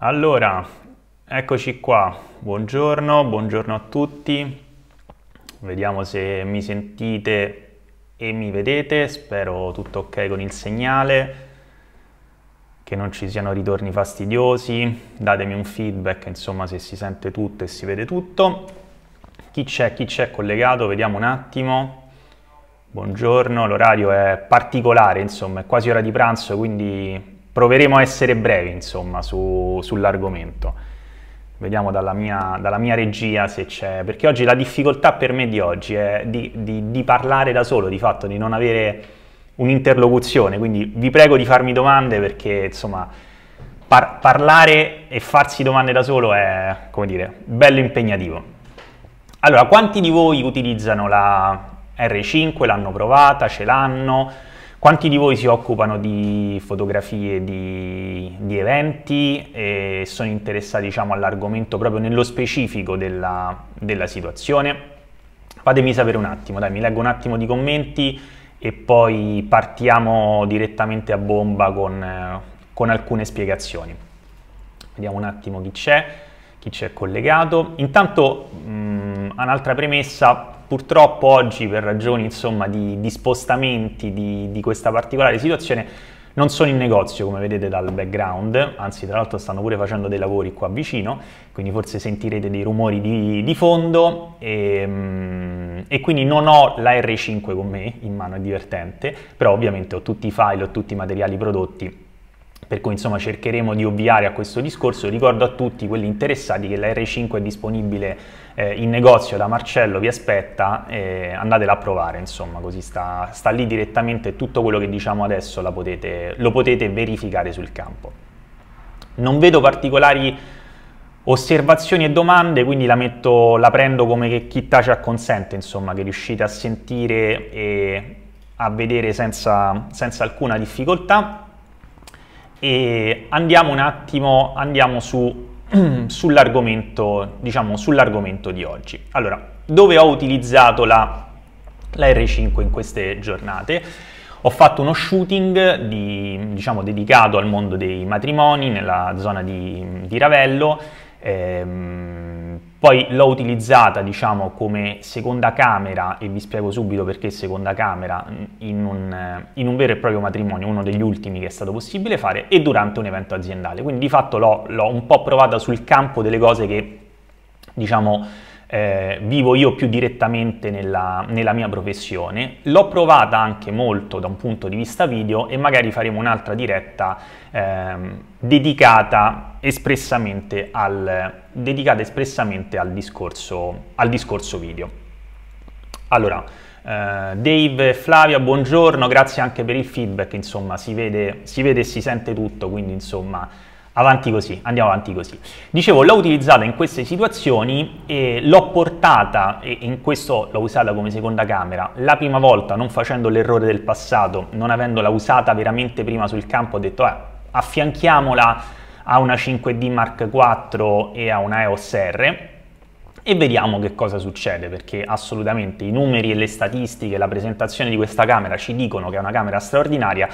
Allora, eccoci qua, buongiorno, buongiorno a tutti, vediamo se mi sentite e mi vedete, spero tutto ok con il segnale, che non ci siano ritorni fastidiosi, datemi un feedback insomma se si sente tutto e si vede tutto. Chi c'è, chi c'è collegato, vediamo un attimo. Buongiorno, l'orario è particolare, insomma, è quasi ora di pranzo, quindi proveremo a essere brevi, insomma, su, sull'argomento. Vediamo dalla mia, dalla mia, regia se c'è, perché oggi la difficoltà per me di oggi è di, di, di, parlare da solo, di fatto, di non avere un'interlocuzione, quindi vi prego di farmi domande perché insomma par- parlare e farsi domande da solo è, come dire, bello impegnativo. Allora, quanti di voi utilizzano la R5, l'hanno provata, ce l'hanno? Quanti di voi si occupano di fotografie di, di eventi e sono interessati diciamo, all'argomento proprio nello specifico della, della situazione? Fatemi sapere un attimo, dai, mi leggo un attimo di commenti e poi partiamo direttamente a bomba con, con alcune spiegazioni. Vediamo un attimo chi c'è, chi c'è collegato. Intanto mh, mm, un'altra premessa, Purtroppo oggi per ragioni insomma, di, di, spostamenti di, di questa particolare situazione non sono in negozio come vedete dal background, anzi tra l'altro stanno pure facendo dei lavori qua vicino, quindi forse sentirete dei rumori di, di fondo e, ehm, e, quindi non ho la R5 con me in mano, è divertente, però ovviamente ho tutti i file, ho tutti i materiali prodotti per cui insomma cercheremo di ovviare a questo discorso. Ricordo a tutti quelli interessati che la R5 è disponibile eh, in negozio da Marcello, vi aspetta, eh, andatela a provare, insomma, così sta, sta, lì direttamente tutto quello che diciamo adesso potete, lo potete verificare sul campo. Non vedo particolari osservazioni e domande, quindi la, metto, la prendo come che chi tace acconsente, insomma, che riuscite a sentire e a vedere senza, senza alcuna difficoltà e andiamo un attimo andiamo su, sull'argomento, diciamo, sull'argomento di oggi. Allora, dove ho utilizzato la, la R5 in queste giornate? Ho fatto uno shooting di, diciamo, dedicato al mondo dei matrimoni nella zona di, di Ravello. Ehm, poi l'ho utilizzata diciamo come seconda camera e vi spiego subito perché seconda camera in un, eh, in un, vero e proprio matrimonio, uno degli ultimi che è stato possibile fare e durante un evento aziendale. Quindi di fatto l'ho un po' provata sul campo delle cose che diciamo eh, vivo io più direttamente nella, nella mia professione. L'ho provata anche molto da un punto di vista video e magari faremo un'altra diretta ehm, dedicata, espressamente al, dedicata espressamente al discorso, al discorso video. Allora, Uh, Dave, Flavia, buongiorno, grazie anche per il feedback, insomma si vede, si vede e si sente tutto, quindi insomma avanti così, andiamo avanti così. Dicevo, l'ho utilizzata in queste situazioni e l'ho portata, e in questo l'ho usata come seconda camera, la prima volta non facendo l'errore del passato, non avendola usata veramente prima sul campo, ho detto eh, affianchiamola a una 5D Mark IV e a una EOS R e vediamo che cosa succede perché assolutamente i numeri e le statistiche, la presentazione di questa camera ci dicono che è una camera straordinaria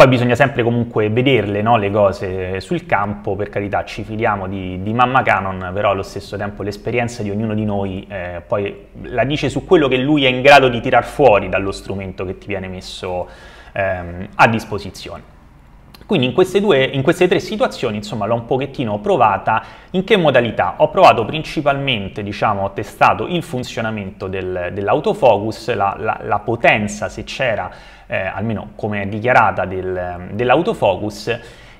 poi bisogna sempre comunque vederle no, le cose sul campo, per carità ci fidiamo di, di, mamma Canon, però allo stesso tempo l'esperienza di ognuno di noi eh, poi la dice su quello che lui è in grado di tirar fuori dallo strumento che ti viene messo ehm, a disposizione. Quindi in queste, due, in queste tre situazioni insomma l'ho un pochettino provata in che modalità? Ho provato principalmente, diciamo, ho testato il funzionamento del, dell'autofocus, la, la, la potenza se c'era, eh, almeno come è dichiarata, del, dell'autofocus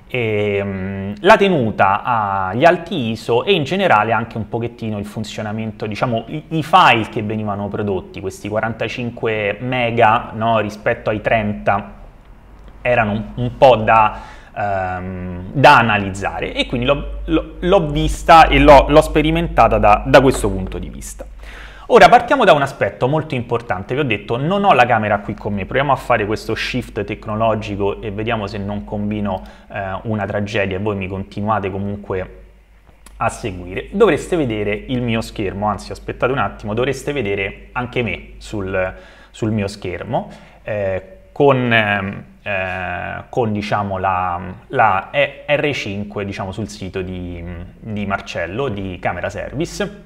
e, ehm, la tenuta agli alti ISO e in generale anche un pochettino il funzionamento, diciamo i, i file che venivano prodotti, questi 45 mega no, rispetto ai 30 erano un, un po' da, um, da, analizzare e quindi l'ho, l'ho, l'ho vista e l'ho, l'ho sperimentata da, da questo punto di vista. Ora partiamo da un aspetto molto importante, vi ho detto non ho la camera qui con me, proviamo a fare questo shift tecnologico e vediamo se non combino eh, una tragedia e voi mi continuate comunque a seguire. Dovreste vedere il mio schermo, anzi aspettate un attimo, dovreste vedere anche me sul, sul mio schermo. Eh, con, ehm, eh, con diciamo, la, la, R5 diciamo, sul sito di, di Marcello di Camera Service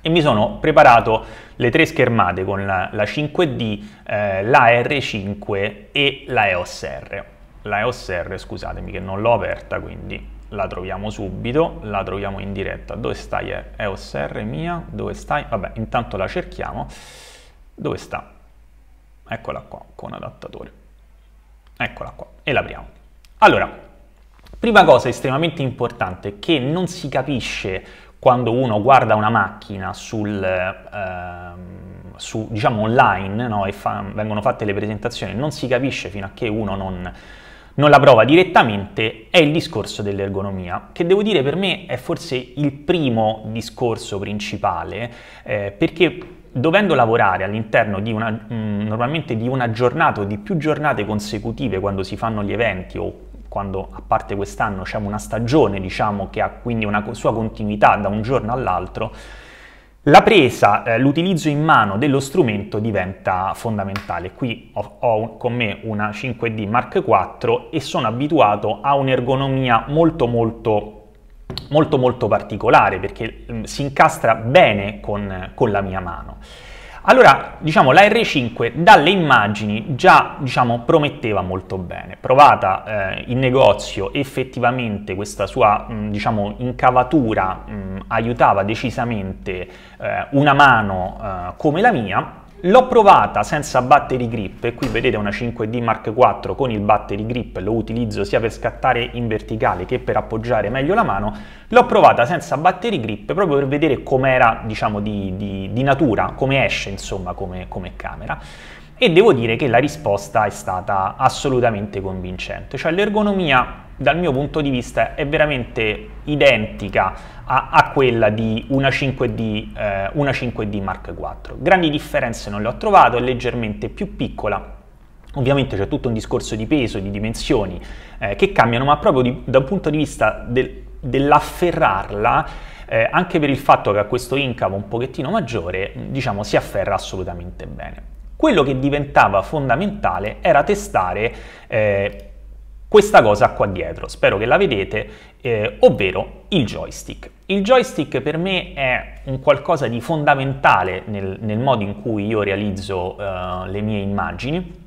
e mi sono preparato le tre schermate con la, la 5D, eh, la R5 e la EOS R. La EOS R, scusatemi che non l'ho aperta, quindi la troviamo subito, la troviamo in diretta. Dove stai EOS R mia? Dove stai? Vabbè, intanto la cerchiamo. Dove sta? eccola qua con adattatore, eccola qua e l'apriamo. Allora, prima cosa estremamente importante che non si capisce quando uno guarda una macchina sul, eh, su, diciamo online no, e fa, vengono fatte le presentazioni, non si capisce fino a che uno non, non la prova direttamente, è il discorso dell'ergonomia, che devo dire per me è forse il primo discorso principale, eh, perché dovendo lavorare all'interno di una, mh, mm, normalmente di una giornata o di più giornate consecutive quando si fanno gli eventi o quando a parte quest'anno c'è una stagione diciamo che ha quindi una sua continuità da un giorno all'altro, la presa, eh, l'utilizzo in mano dello strumento diventa fondamentale. Qui ho, ho, con me una 5D Mark IV e sono abituato a un'ergonomia molto molto molto molto particolare perché mm, si incastra bene con, con la mia mano. Allora, diciamo, la R5 dalle immagini già, diciamo, prometteva molto bene. Provata eh, in negozio, effettivamente questa sua, mh, mm, diciamo, incavatura mh, mm, aiutava decisamente eh, una mano eh, come la mia, L'ho provata senza battery grip e qui vedete una 5D Mark IV con il battery grip, lo utilizzo sia per scattare in verticale che per appoggiare meglio la mano. L'ho provata senza battery grip proprio per vedere com'era diciamo di, di, di, natura, come esce insomma come, come camera e devo dire che la risposta è stata assolutamente convincente, cioè l'ergonomia dal mio punto di vista è veramente identica a, a quella di una 5D, eh, una 5D Mark IV. Grandi differenze non le ho trovato, è leggermente più piccola Ovviamente c'è tutto un discorso di peso, di dimensioni eh, che cambiano, ma proprio di, dal punto di vista del, dell'afferrarla, eh, anche per il fatto che ha questo incavo un pochettino maggiore, diciamo, si afferra assolutamente bene. Quello che diventava fondamentale era testare eh, questa cosa qua dietro, spero che la vedete, eh, ovvero il joystick. Il joystick per me è un qualcosa di fondamentale nel, nel modo in cui io realizzo eh, le mie immagini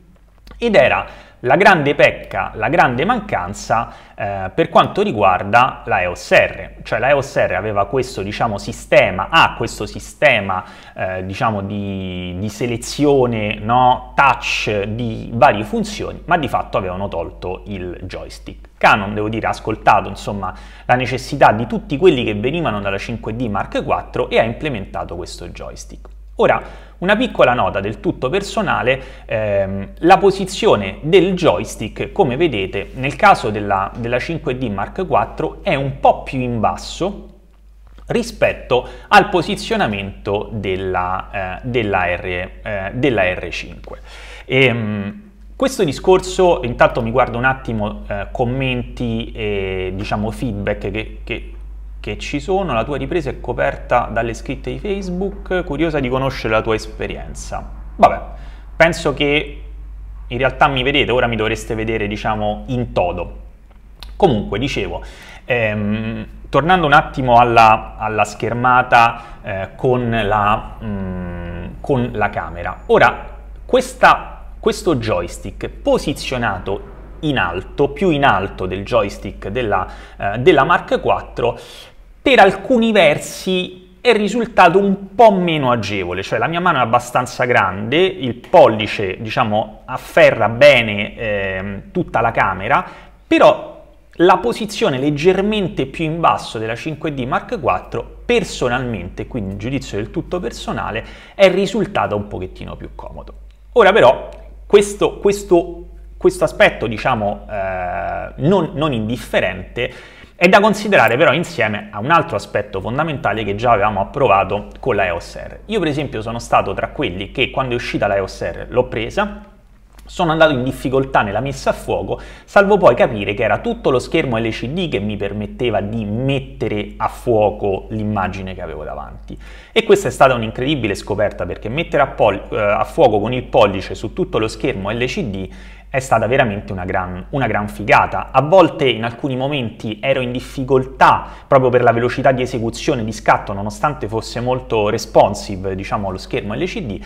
ed era la grande pecca, la grande mancanza eh, per quanto riguarda la EOS R, cioè la EOS R aveva questo diciamo, sistema, ha questo sistema eh, diciamo, di, di, selezione no, touch di varie funzioni, ma di fatto avevano tolto il joystick. Canon, devo dire, ha ascoltato insomma, la necessità di tutti quelli che venivano dalla 5D Mark IV e ha implementato questo joystick. Ora, una piccola nota del tutto personale, ehm, la posizione del joystick, come vedete nel caso della, della 5D Mark IV, è un po' più in basso rispetto al posizionamento della, eh, della R, eh, della R5. Ehm, questo discorso, intanto mi guardo un attimo eh, commenti e diciamo feedback che, che che ci sono, la tua ripresa è coperta dalle scritte di Facebook, curiosa di conoscere la tua esperienza. Vabbè, penso che in realtà mi vedete, ora mi dovreste vedere diciamo in todo. Comunque, dicevo, ehm, tornando un attimo alla, alla schermata eh, con, la, mm, con, la, camera. Ora, questa, questo joystick posizionato in alto, più in alto del joystick della, eh, della Mark 4, per alcuni versi è risultato un po' meno agevole, cioè la mia mano è abbastanza grande, il pollice diciamo afferra bene eh, tutta la camera, però la posizione leggermente più in basso della 5D Mark IV personalmente, quindi un giudizio del tutto personale, è risultata un pochettino più comodo. Ora però questo, questo, questo aspetto diciamo eh, non, non indifferente è da considerare però insieme a un altro aspetto fondamentale che già avevamo approvato con la EOS R. Io per esempio sono stato tra quelli che quando è uscita la EOS R l'ho presa, sono andato in difficoltà nella messa a fuoco, salvo poi capire che era tutto lo schermo LCD che mi permetteva di mettere a fuoco l'immagine che avevo davanti. E questa è stata un'incredibile scoperta perché mettere a, pol- eh, a fuoco con il pollice su tutto lo schermo LCD è stata veramente una gran, una gran, figata. A volte in alcuni momenti ero in difficoltà proprio per la velocità di esecuzione di scatto, nonostante fosse molto responsive, diciamo, lo schermo LCD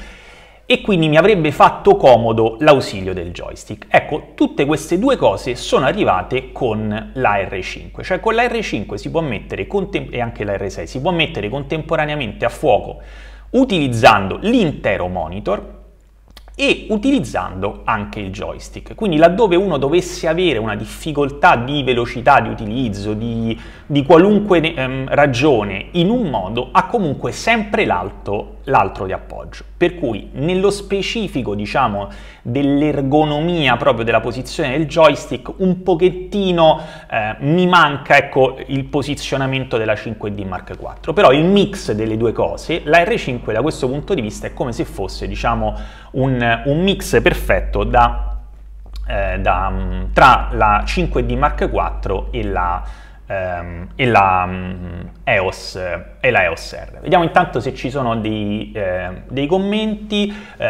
e quindi mi avrebbe fatto comodo l'ausilio del joystick. Ecco, tutte queste due cose sono arrivate con la R5, cioè con la R5 si può mettere e anche la R6 si può mettere contemporaneamente a fuoco utilizzando l'intero monitor e utilizzando anche il joystick. Quindi laddove uno dovesse avere una difficoltà di velocità di utilizzo, di, di qualunque ehm, ragione, in un modo, ha comunque sempre l'alto, l'altro di appoggio. Per cui nello specifico, diciamo, dell'ergonomia proprio della posizione del joystick, un pochettino eh, mi manca ecco, il posizionamento della 5D Mark IV. Però il mix delle due cose, la R5 da questo punto di vista è come se fosse, diciamo, un un, mix perfetto da, eh, da, mm, tra la 5D Mark IV e la, ehm, e la um, mm, EOS, e la EOS R. Vediamo intanto se ci sono dei, eh, dei commenti. Eh,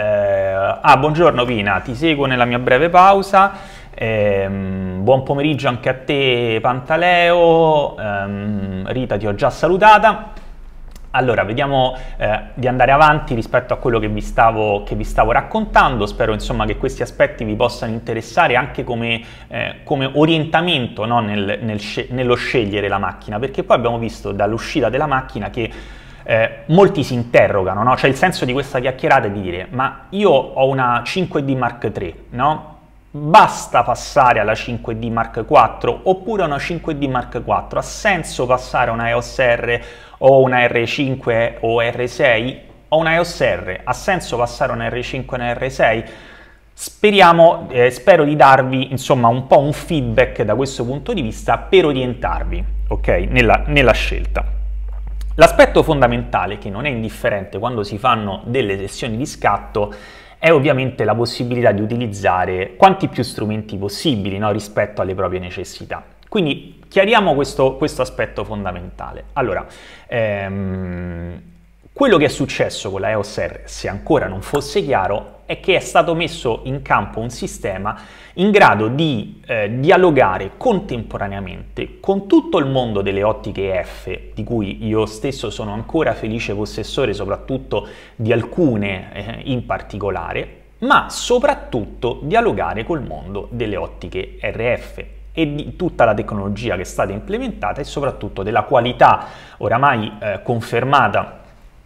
ah, buongiorno Pina, ti seguo nella mia breve pausa. Eh, buon pomeriggio anche a te Pantaleo, eh, Rita ti ho già salutata. Allora, vediamo eh, di andare avanti rispetto a quello che vi, stavo, che vi stavo raccontando, spero insomma, che questi aspetti vi possano interessare anche come, eh, come orientamento no? nel, nel, nello scegliere la macchina, perché poi abbiamo visto dall'uscita della macchina che eh, molti si interrogano, no? cioè il senso di questa chiacchierata è di dire ma io ho una 5D Mark III, no? Basta passare alla 5D Mark IV oppure a una 5D Mark IV, ha senso passare a una EOS R o una R5 o R6 o una EOS R, ha senso passare a una R5 o una R6? Speriamo, eh, spero di darvi insomma un po' un feedback da questo punto di vista per orientarvi, ok, nella, nella scelta. L'aspetto fondamentale che non è indifferente quando si fanno delle sessioni di scatto è ovviamente la possibilità di utilizzare quanti più strumenti possibili no, rispetto alle proprie necessità. Quindi chiariamo questo, questo aspetto fondamentale. Allora, ehm, quello che è successo con la EOS R, se ancora non fosse chiaro, è che è stato messo in campo un sistema in grado di eh, dialogare contemporaneamente con tutto il mondo delle ottiche F, di cui io stesso sono ancora felice possessore, soprattutto di alcune eh, in particolare, ma soprattutto dialogare col mondo delle ottiche RF e di tutta la tecnologia che è stata implementata e soprattutto della qualità oramai eh, confermata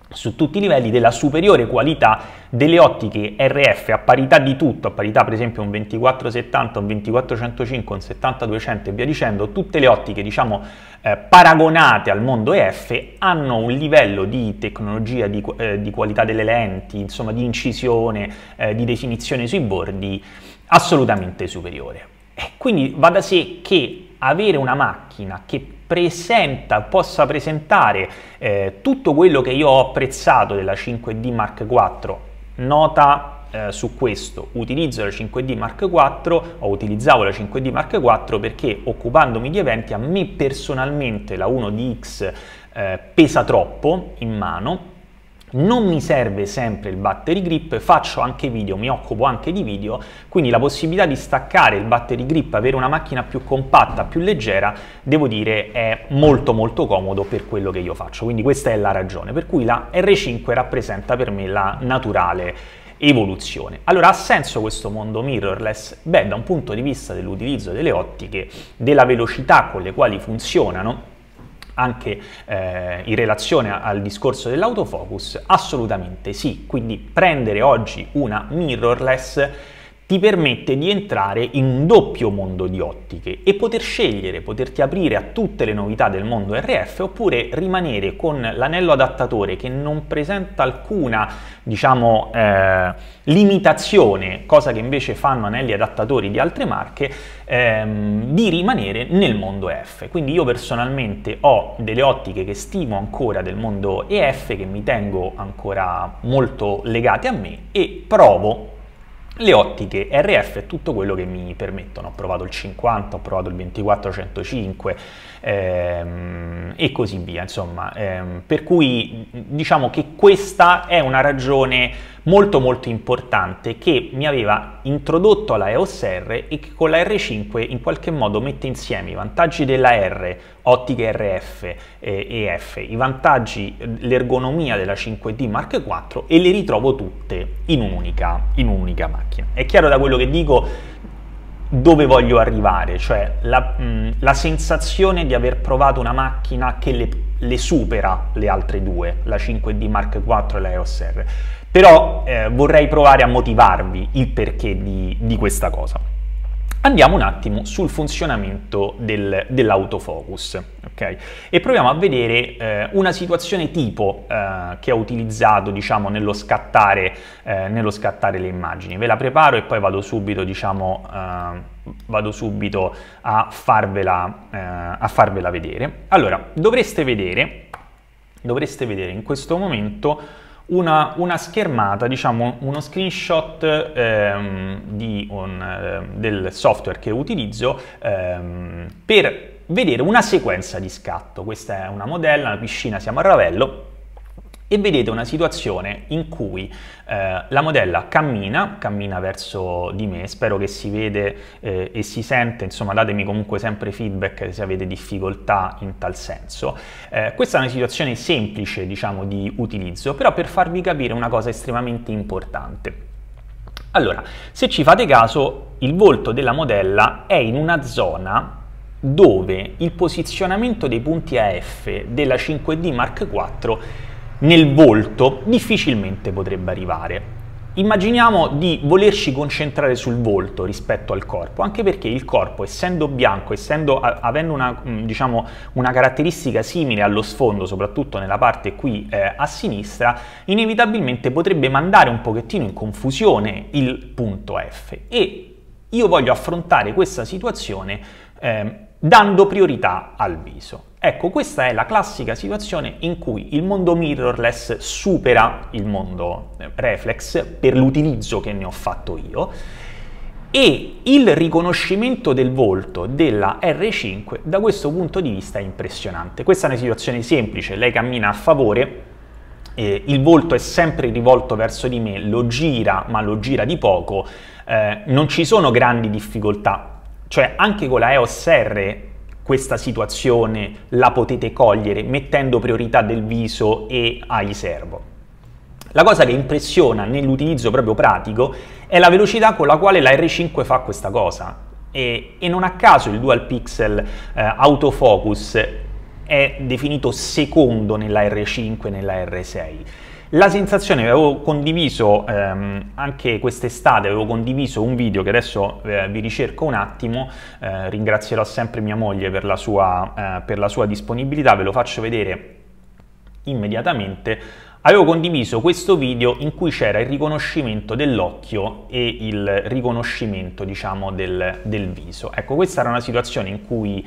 su tutti i livelli della superiore qualità delle ottiche RF a parità di tutto, a parità per esempio un 2470, un 2405, un 70 e via dicendo, tutte le ottiche diciamo eh, paragonate al mondo EF hanno un livello di tecnologia, di, eh, di qualità delle lenti, insomma di incisione, eh, di definizione sui bordi assolutamente superiore. E quindi va da sé che avere una macchina che presenta, possa presentare eh, tutto quello che io ho apprezzato della 5D Mark IV, nota eh, su questo utilizzo la 5D Mark IV o utilizzavo la 5D Mark IV perché occupandomi di eventi a me personalmente la 1DX eh, pesa troppo in mano non mi serve sempre il battery grip, faccio anche video, mi occupo anche di video, quindi la possibilità di staccare il battery grip, avere una macchina più compatta, più leggera, devo dire è molto molto comodo per quello che io faccio, quindi questa è la ragione per cui la R5 rappresenta per me la naturale evoluzione. Allora ha senso questo mondo mirrorless? Beh, da un punto di vista dell'utilizzo delle ottiche, della velocità con le quali funzionano, anche eh, in relazione al discorso dell'autofocus? Assolutamente sì, quindi prendere oggi una mirrorless ti permette di entrare in un doppio mondo di ottiche e poter scegliere, poterti aprire a tutte le novità del mondo RF oppure rimanere con l'anello adattatore che non presenta alcuna, diciamo, eh, limitazione, cosa che invece fanno anelli adattatori di altre marche, ehm, di rimanere nel mondo EF. Quindi io personalmente ho delle ottiche che stimo ancora del mondo EF, che mi tengo ancora molto legate a me e provo le ottiche RF è tutto quello che mi permettono, ho provato il 50, ho provato il 2405, ehm, e così via, insomma. Ehm, per cui diciamo che questa è una ragione molto molto importante che mi aveva introdotto alla EOS R e che con la R5 in qualche modo mette insieme i vantaggi della R, ottiche RF eh, e F, i vantaggi, l'ergonomia della 5D Mark IV e le ritrovo tutte in un'unica, in un'unica macchina. È chiaro da quello che dico dove voglio arrivare, cioè la, mh, mm, la, sensazione di aver provato una macchina che le, le, supera le altre due, la 5D Mark IV e la EOS R. Però eh, vorrei provare a motivarvi il perché di, di questa cosa. Andiamo un attimo sul funzionamento del, dell'autofocus okay? e proviamo a vedere eh, una situazione tipo eh, che ho utilizzato diciamo, nello, scattare, eh, nello, scattare, le immagini. Ve la preparo e poi vado subito, diciamo, eh, vado subito a, farvela, eh, a farvela vedere. Allora, dovreste vedere, dovreste vedere in questo momento una, una schermata, diciamo uno screenshot ehm, di un, eh, del software che utilizzo ehm, per vedere una sequenza di scatto. Questa è una modella, una piscina, siamo a Ravello, e vedete una situazione in cui eh, la modella cammina, cammina verso di me, spero che si vede eh, e si sente, insomma datemi comunque sempre feedback se avete difficoltà in tal senso. Eh, questa è una situazione semplice diciamo di utilizzo, però per farvi capire una cosa estremamente importante. Allora, se ci fate caso, il volto della modella è in una zona dove il posizionamento dei punti AF della 5D Mark IV nel volto difficilmente potrebbe arrivare. Immaginiamo di volerci concentrare sul volto rispetto al corpo, anche perché il corpo, essendo bianco, essendo, avendo una, mm, diciamo, una, caratteristica simile allo sfondo, soprattutto nella parte qui eh, a sinistra, inevitabilmente potrebbe mandare un pochettino in confusione il punto F. E io voglio affrontare questa situazione eh, dando priorità al viso. Ecco, questa è la classica situazione in cui il mondo mirrorless supera il mondo eh, reflex per l'utilizzo che ne ho fatto io e il riconoscimento del volto della R5 da questo punto di vista è impressionante. Questa è una situazione semplice, lei cammina a favore, eh, il volto è sempre rivolto verso di me, lo gira ma lo gira di poco, eh, non ci sono grandi difficoltà cioè anche con la EOS R questa situazione la potete cogliere mettendo priorità del viso e ai servo. La cosa che impressiona nell'utilizzo proprio pratico è la velocità con la quale la R5 fa questa cosa. E, e non a caso il dual pixel eh, autofocus è definito secondo nella R5 e nella R6. La sensazione che avevo condiviso ehm, anche quest'estate, avevo condiviso un video che adesso eh, vi ricerco un attimo, eh, ringrazierò sempre mia moglie per la, sua, eh, per la sua disponibilità, ve lo faccio vedere immediatamente avevo condiviso questo video in cui c'era il riconoscimento dell'occhio e il riconoscimento diciamo del, del viso ecco questa era una situazione in cui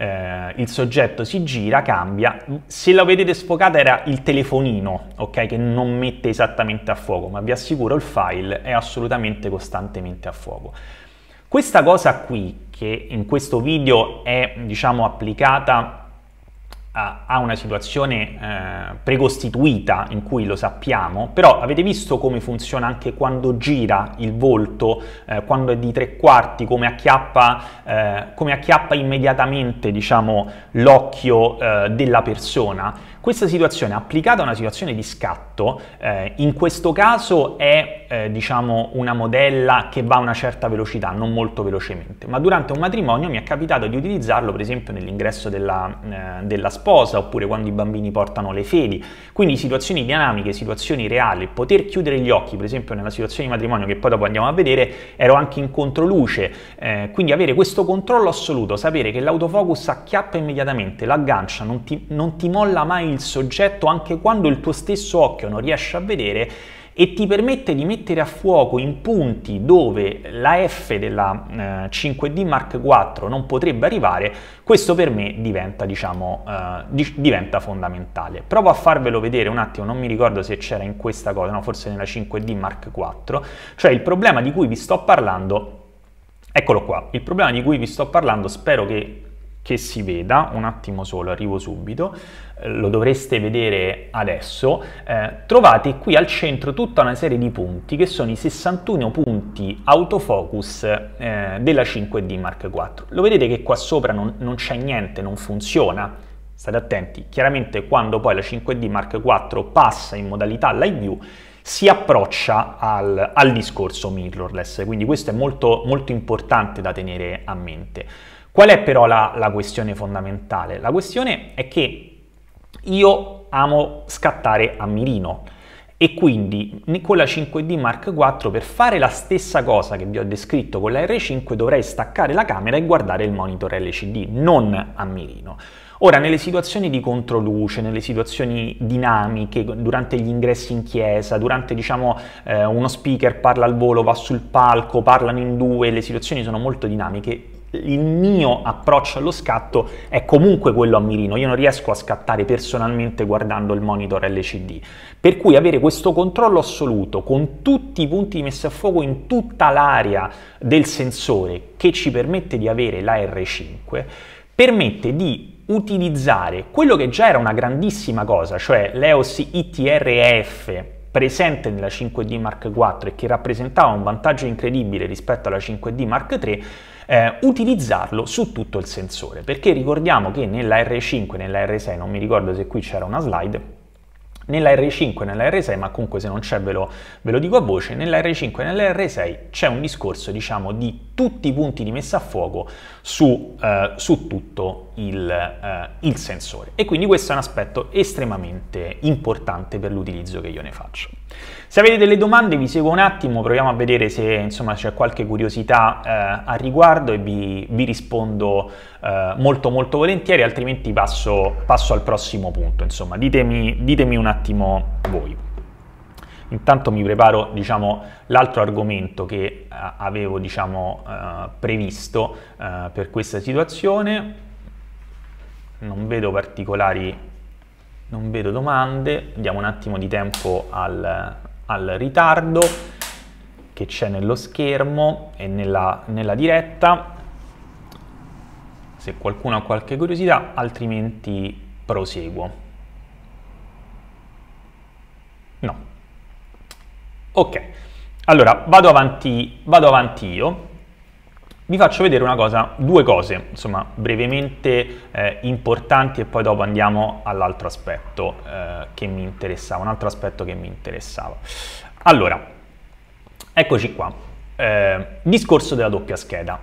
eh, il soggetto si gira, cambia. Se lo vedete sfocato era il telefonino, ok, che non mette esattamente a fuoco, ma vi assicuro il file è assolutamente costantemente a fuoco. Questa cosa qui, che in questo video è, diciamo, applicata ha una situazione eh, precostituita in cui lo sappiamo, però avete visto come funziona anche quando gira il volto, eh, quando è di tre quarti, come acchiappa, eh, come acchiappa immediatamente diciamo, l'occhio eh, della persona. Questa situazione applicata a una situazione di scatto, eh, in questo caso è eh, diciamo una modella che va a una certa velocità, non molto velocemente, ma durante un matrimonio mi è capitato di utilizzarlo per esempio nell'ingresso della, eh, della sposa oppure quando i bambini portano le fedi, quindi situazioni dinamiche, situazioni reali, poter chiudere gli occhi per esempio nella situazione di matrimonio che poi dopo andiamo a vedere, ero anche in controluce, eh, quindi avere questo controllo assoluto, sapere che l'autofocus acchiappa immediatamente, l'aggancia, non ti, non ti molla mai il soggetto anche quando il tuo stesso occhio non riesce a vedere e ti permette di mettere a fuoco in punti dove la F della eh, 5D Mark IV non potrebbe arrivare, questo per me diventa, diciamo, eh, di- diventa, fondamentale. Provo a farvelo vedere un attimo, non mi ricordo se c'era in questa cosa, no, forse nella 5D Mark IV, cioè il problema di cui vi sto parlando, eccolo qua, il problema di cui vi sto parlando, spero che che si veda, un attimo solo, arrivo subito, eh, lo dovreste vedere adesso, eh, trovate qui al centro tutta una serie di punti che sono i 61 punti autofocus eh, della 5D Mark IV. Lo vedete che qua sopra non, non c'è niente, non funziona, state attenti, chiaramente quando poi la 5D Mark IV passa in modalità live view si approccia al, al discorso mirrorless, quindi questo è molto, molto importante da tenere a mente. Qual è però la, la questione fondamentale? La questione è che io amo scattare a mirino e quindi con la 5D Mark IV per fare la stessa cosa che vi ho descritto con la R5 dovrei staccare la camera e guardare il monitor LCD, non a mirino. Ora, nelle situazioni di controluce, nelle situazioni dinamiche, durante gli ingressi in chiesa, durante diciamo eh, uno speaker parla al volo, va sul palco, parlano in due, le situazioni sono molto dinamiche, il mio approccio allo scatto è comunque quello a mirino, io non riesco a scattare personalmente guardando il monitor LCD, per cui avere questo controllo assoluto con tutti i punti messi a fuoco in tutta l'area del sensore che ci permette di avere la R5 permette di utilizzare quello che già era una grandissima cosa, cioè l'EOS ITRF presente nella 5D Mark IV e che rappresentava un vantaggio incredibile rispetto alla 5D Mark III eh, utilizzarlo su tutto il sensore, perché ricordiamo che nella R5, nella R6, non mi ricordo se qui c'era una slide, nella R5 e nella R6, ma comunque se non c'è ve lo, ve lo dico a voce, nella R5 e nella R6 c'è un discorso diciamo di tutti i punti di messa a fuoco su, eh, su tutto il, eh, il sensore e quindi questo è un aspetto estremamente importante per l'utilizzo che io ne faccio. Se avete delle domande vi seguo un attimo, proviamo a vedere se insomma, c'è qualche curiosità eh, a riguardo e vi, vi rispondo eh, molto molto volentieri, altrimenti passo, passo al prossimo punto. Insomma, ditemi, ditemi un attimo voi. Intanto mi preparo diciamo, l'altro argomento che eh, avevo diciamo, eh, previsto eh, per questa situazione. Non vedo particolari non vedo domande, diamo un attimo di tempo al, al ritardo che c'è nello schermo e nella, nella diretta, se qualcuno ha qualche curiosità, altrimenti proseguo. No. Ok, allora vado avanti, vado avanti io vi faccio vedere una cosa, due cose, insomma, brevemente eh, importanti e poi dopo andiamo all'altro aspetto eh, che mi interessava, un altro aspetto che mi interessava. Allora, eccoci qua. Eh, discorso della doppia scheda.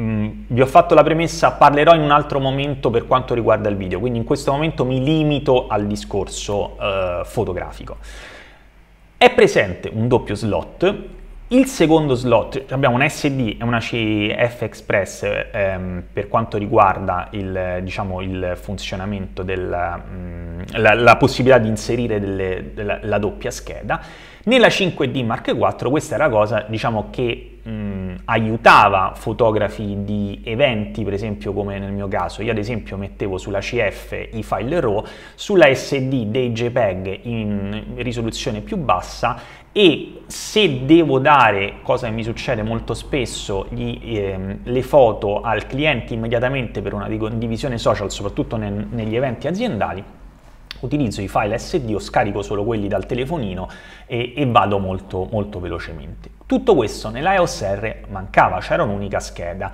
Mm, vi ho fatto la premessa, parlerò in un altro momento per quanto riguarda il video, quindi in questo momento mi limito al discorso eh, fotografico. È presente un doppio slot il secondo slot, abbiamo un SD e una CF Express ehm, per quanto riguarda il, diciamo, il funzionamento della mh, mm, la, la possibilità di inserire delle, della, la doppia scheda. Nella 5D Mark IV questa è la cosa diciamo, che mh, mm, aiutava fotografi di eventi, per esempio come nel mio caso, io ad esempio mettevo sulla CF i file RAW, sulla SD dei JPEG in risoluzione più bassa e se devo dare, cosa che mi succede molto spesso, gli, ehm, le foto al cliente immediatamente per una condivisione social, soprattutto nel, negli eventi aziendali, utilizzo i file SD o scarico solo quelli dal telefonino e, e vado molto, molto velocemente. Tutto questo nell'iOS R mancava, c'era un'unica scheda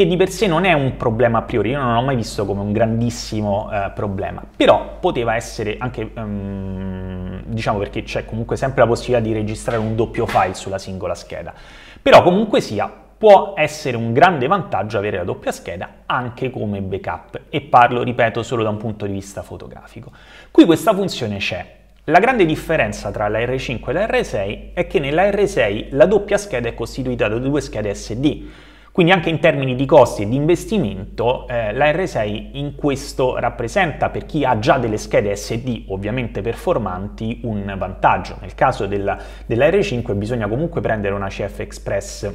che di per sé non è un problema a priori, io non l'ho mai visto come un grandissimo eh, problema, però poteva essere anche, um, diciamo perché c'è comunque sempre la possibilità di registrare un doppio file sulla singola scheda, però comunque sia può essere un grande vantaggio avere la doppia scheda anche come backup e parlo, ripeto, solo da un punto di vista fotografico. Qui questa funzione c'è, la grande differenza tra la R5 e la R6 è che nella R6 la doppia scheda è costituita da due schede SD, quindi anche in termini di costi e di investimento eh, la R6 in questo rappresenta per chi ha già delle schede SD ovviamente performanti un vantaggio. Nel caso della, della R5 bisogna comunque prendere una CF Express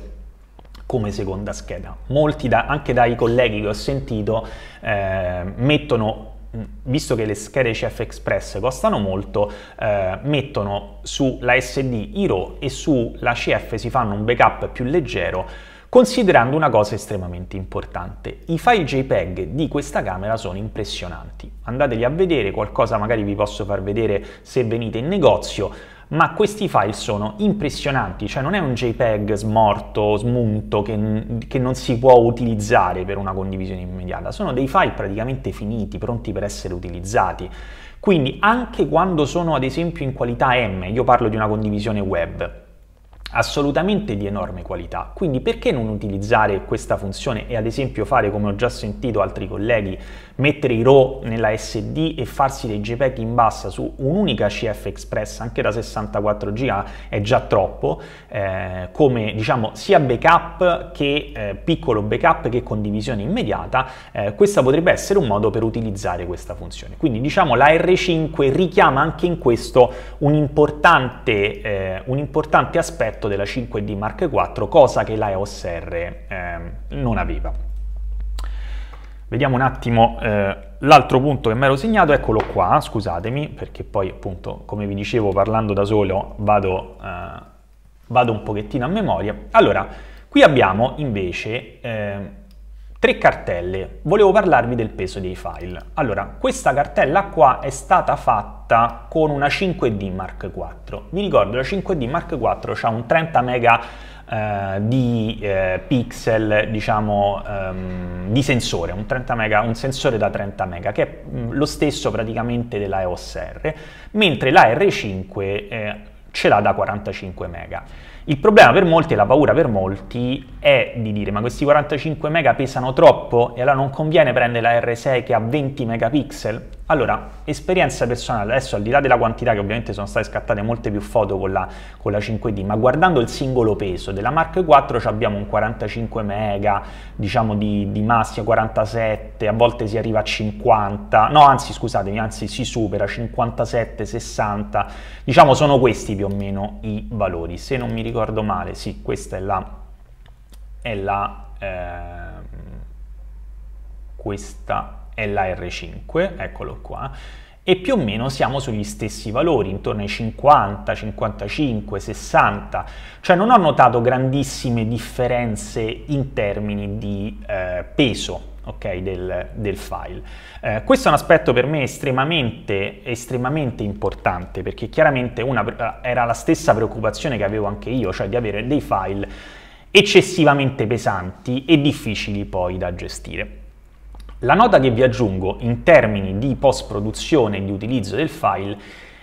come seconda scheda. Molti, da, anche dai colleghi che ho sentito, eh, mettono visto che le schede CF Express costano molto, eh, mettono sulla SD i RAW e sulla CF si fanno un backup più leggero considerando una cosa estremamente importante. I file JPEG di questa camera sono impressionanti. Andateli a vedere, qualcosa magari vi posso far vedere se venite in negozio, ma questi file sono impressionanti, cioè non è un JPEG smorto, smunto, che, che non si può utilizzare per una condivisione immediata, sono dei file praticamente finiti, pronti per essere utilizzati. Quindi anche quando sono ad esempio in qualità M, io parlo di una condivisione web, assolutamente di enorme qualità. Quindi perché non utilizzare questa funzione e ad esempio fare come ho già sentito altri colleghi, mettere i RAW nella SD e farsi dei JPEG in bassa su un'unica CF Express anche da 64 GB è già troppo, eh, come diciamo sia backup che eh, piccolo backup che condivisione immediata, eh, questo potrebbe essere un modo per utilizzare questa funzione. Quindi diciamo la R5 richiama anche in questo un importante, eh, un importante aspetto aperto della 5D Mark IV, cosa che la EOS R eh, non aveva. Vediamo un attimo eh, l'altro punto che mi ero segnato, eccolo qua, scusatemi, perché poi appunto, come vi dicevo, parlando da solo vado, eh, vado un pochettino a memoria. Allora, qui abbiamo invece ehm, Tre cartelle. Volevo parlarvi del peso dei file. Allora, questa cartella qua è stata fatta con una 5D Mark IV. Vi ricordo, la 5D Mark IV ha un 30 mega eh, di eh, pixel, diciamo, ehm, di sensore, un, mega, un, sensore da 30 mega, che è mm, lo stesso praticamente della EOS R, mentre la R5 eh, ce l'ha da 45 mega. Il problema per molti e la paura per molti è di dire ma questi 45 mega pesano troppo e allora non conviene prendere la R6 che ha 20 megapixel? Allora, esperienza personale, adesso al di là della quantità che ovviamente sono state scattate molte più foto con la, con la 5D, ma guardando il singolo peso della Mark IV abbiamo un 45 mega, diciamo di, di massima 47, a volte si arriva a 50, no anzi scusatemi, anzi si supera 57, 60, diciamo sono questi più o meno i valori, se non mi ricordo male, sì, questa è la... È la eh, questa è la R5, eccolo qua, e più o meno siamo sugli stessi valori, intorno ai 50, 55, 60, cioè non ho notato grandissime differenze in termini di eh, peso. Okay, del, del, file. Eh, questo è un aspetto per me estremamente, estremamente importante perché chiaramente una, eh, era la stessa preoccupazione che avevo anche io, cioè di avere dei file eccessivamente pesanti e difficili poi da gestire. La nota che vi aggiungo in termini di post-produzione e di utilizzo del file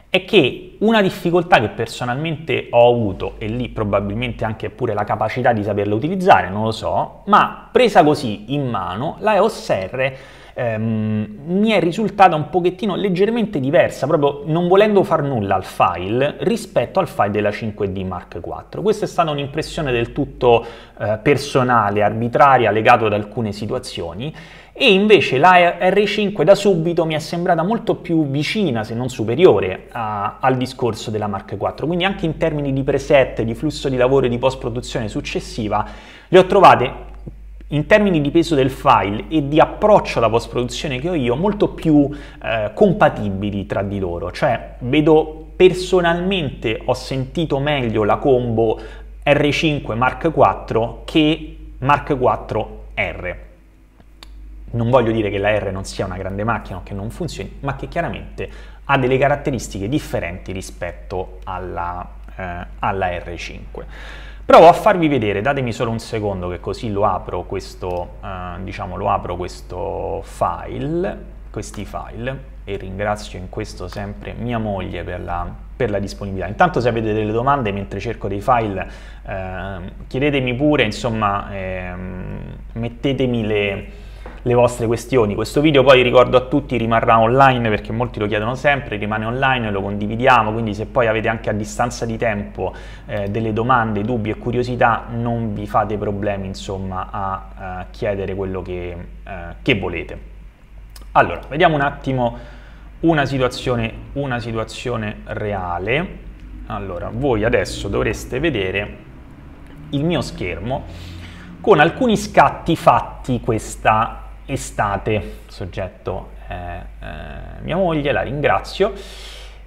è che una difficoltà che personalmente ho avuto, e lì probabilmente anche pure la capacità di saperla utilizzare, non lo so, ma presa così in mano, la EOS R ehm, mi è risultata un pochettino leggermente diversa, proprio non volendo far nulla al file rispetto al file della 5D Mark IV. Questa è stata un'impressione del tutto eh, personale, arbitraria, legata ad alcune situazioni e invece la R5 da subito mi è sembrata molto più vicina, se non superiore, a, al discorso della Mark IV, quindi anche in termini di preset, di flusso di lavoro e di post-produzione successiva, le ho trovate in termini di peso del file e di approccio alla post-produzione che ho io, molto più eh, compatibili tra di loro. Cioè, vedo personalmente, ho sentito meglio la combo R5 Mark IV che Mark IV R. Non voglio dire che la R non sia una grande macchina o che non funzioni, ma che chiaramente ha delle caratteristiche differenti rispetto alla, eh, alla R5. Provo a farvi vedere, datemi solo un secondo che così lo apro questo, eh, diciamo, lo apro questo file, questi file, e ringrazio in questo sempre mia moglie per la, per la, disponibilità. Intanto se avete delle domande mentre cerco dei file, eh, chiedetemi pure, insomma, eh, mettetemi le le vostre questioni. Questo video poi ricordo a tutti rimarrà online perché molti lo chiedono sempre, rimane online, lo condividiamo, quindi se poi avete anche a distanza di tempo eh, delle domande, dubbi e curiosità non vi fate problemi insomma a, a eh, chiedere quello che, eh, che volete. Allora, vediamo un attimo una situazione, una situazione reale. Allora, voi adesso dovreste vedere il mio schermo con alcuni scatti fatti questa estate, soggetto è eh, eh, mia moglie, la ringrazio,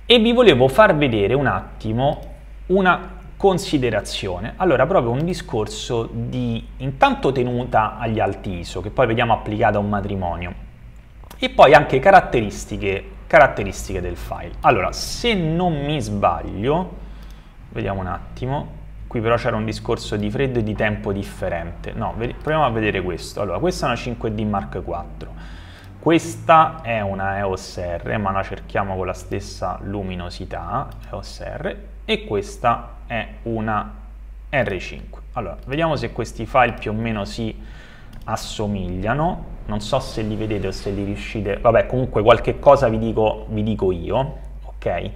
e vi volevo far vedere un attimo una considerazione. Allora, proprio un discorso di intanto tenuta agli alti ISO, che poi vediamo applicata a un matrimonio, e poi anche caratteristiche, caratteristiche del file. Allora, se non mi sbaglio, vediamo un attimo, Qui però c'era un discorso di freddo e di tempo differente. No, proviamo a vedere questo. Allora, questa è una 5D Mark IV. Questa è una EOS R, ma la cerchiamo con la stessa luminosità, EOS R, e questa è una R5. Allora, vediamo se questi file più o meno si assomigliano. Non so se li vedete o se li riuscite... Vabbè, comunque qualche cosa vi dico, vi dico io, ok?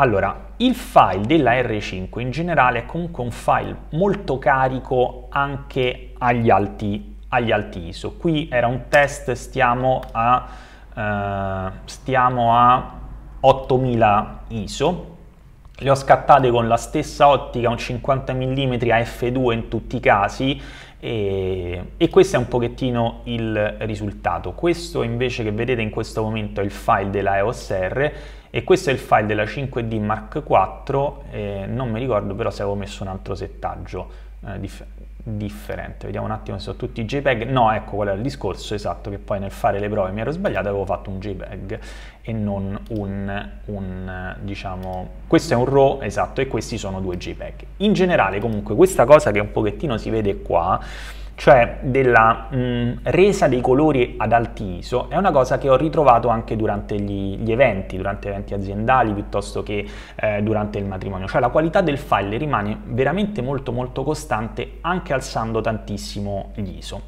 Allora, il file della R5 in generale è comunque un file molto carico anche agli alti, agli alti ISO. Qui era un test, stiamo a, eh, stiamo a 8000 ISO, le ho scattate con la stessa ottica, un 50 mm a f2 in tutti i casi e, e, questo è un pochettino il risultato. Questo invece che vedete in questo momento è il file della EOS R e questo è il file della 5D Mark IV, eh, non mi ricordo però se avevo messo un altro settaggio eh, dif- differente, vediamo un attimo se sono tutti JPEG, no ecco qual è il discorso esatto che poi nel fare le prove mi ero sbagliato, avevo fatto un JPEG e non un, un diciamo, questo è un RAW esatto e questi sono due JPEG. In generale comunque questa cosa che un pochettino si vede qua, cioè della mh, mm, resa dei colori ad alti ISO, è una cosa che ho ritrovato anche durante gli, gli eventi, durante eventi aziendali piuttosto che eh, durante il matrimonio, cioè la qualità del file rimane veramente molto molto costante anche alzando tantissimo gli ISO.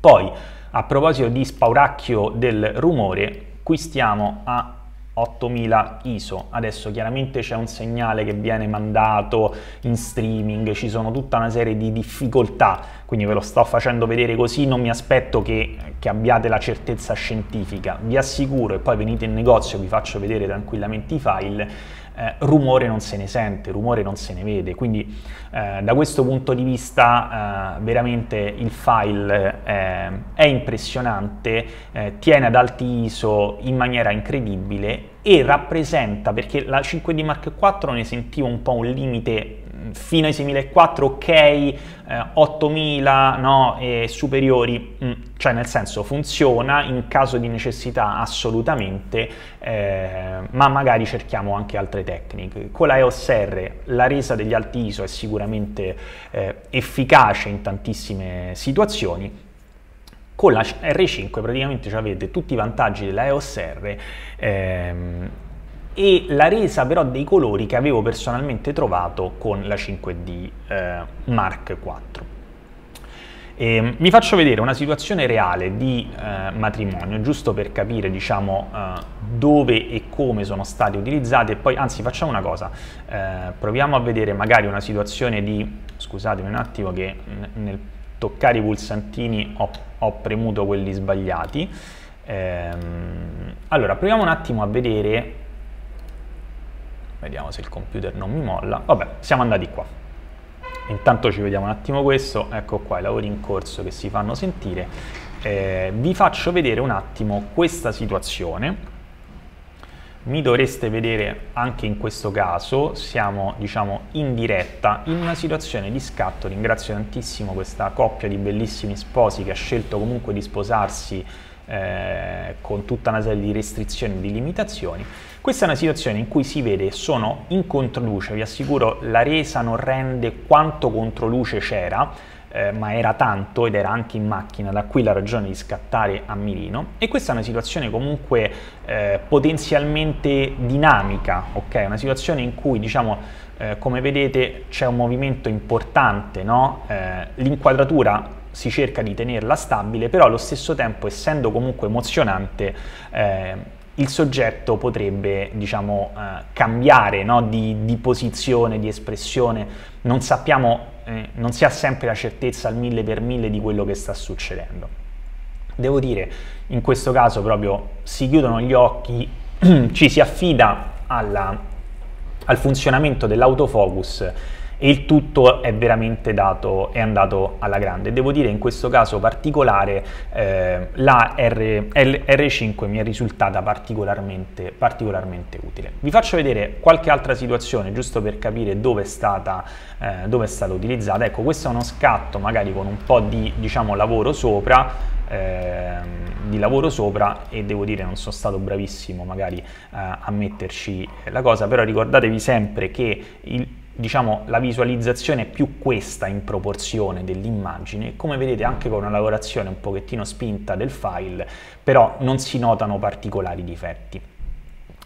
Poi, a proposito di spauracchio del rumore, qui stiamo a 8000 ISO. Adesso chiaramente c'è un segnale che viene mandato in streaming, ci sono tutta una serie di difficoltà, quindi ve lo sto facendo vedere così, non mi aspetto che, che abbiate la certezza scientifica. Vi assicuro, e poi venite in negozio, vi faccio vedere tranquillamente i file, eh, rumore non se ne sente, rumore non se ne vede, quindi eh, da questo punto di vista eh, veramente il file eh, è impressionante, eh, tiene ad alti ISO in maniera incredibile e rappresenta, perché la 5D Mark IV ne sentivo un po' un limite fino ai 6.400, ok, eh, 8000 no, e superiori, mh, mm, cioè nel senso funziona in caso di necessità assolutamente, eh, ma magari cerchiamo anche altre tecniche. Con la EOS R la resa degli alti ISO è sicuramente eh, efficace in tantissime situazioni, con la R5 praticamente avete tutti i vantaggi della EOS R ehm, e la resa però dei colori che avevo personalmente trovato con la 5D eh, Mark IV. E, vi faccio vedere una situazione reale di eh, matrimonio, giusto per capire diciamo, eh, dove e come sono stati utilizzati e poi, anzi facciamo una cosa, eh, proviamo a vedere magari una situazione di, scusatemi un attimo che nel toccare i pulsantini ho, ho premuto quelli sbagliati, ehm, allora proviamo un attimo a vedere Vediamo se il computer non mi molla. Vabbè, siamo andati qua. Intanto ci vediamo un attimo questo. Ecco qua i lavori in corso che si fanno sentire. Eh, vi faccio vedere un attimo questa situazione. Mi dovreste vedere anche in questo caso, siamo diciamo in diretta in una situazione di scatto, ringrazio tantissimo questa coppia di bellissimi sposi che ha scelto comunque di sposarsi eh, con tutta una serie di restrizioni e di limitazioni questa è una situazione in cui si vede sono in controluce, vi assicuro la resa non rende quanto controluce c'era, eh, ma era tanto ed era anche in macchina, da qui la ragione di scattare a Milino. E questa è una situazione comunque eh, potenzialmente dinamica, ok? Una situazione in cui, diciamo, eh, come vedete c'è un movimento importante, no? Eh, l'inquadratura si cerca di tenerla stabile, però allo stesso tempo, essendo comunque emozionante, eh, il soggetto potrebbe diciamo, eh, cambiare no? di, di, posizione, di espressione, non sappiamo, eh, non si ha sempre la certezza al mille per mille di quello che sta succedendo. Devo dire, in questo caso proprio si chiudono gli occhi, ci si affida alla, al funzionamento dell'autofocus e il tutto è veramente dato, è andato alla grande. Devo dire in questo caso particolare eh, la R, L, R5 mi è risultata particolarmente, particolarmente, utile. Vi faccio vedere qualche altra situazione giusto per capire dove è stata, eh, dove è stata utilizzata. Ecco, questo è uno scatto magari con un po' di diciamo, lavoro sopra ehm, di lavoro sopra e devo dire non sono stato bravissimo magari eh, a metterci la cosa, però ricordatevi sempre che il, diciamo la visualizzazione è più questa in proporzione dell'immagine come vedete anche con una lavorazione un pochettino spinta del file però non si notano particolari difetti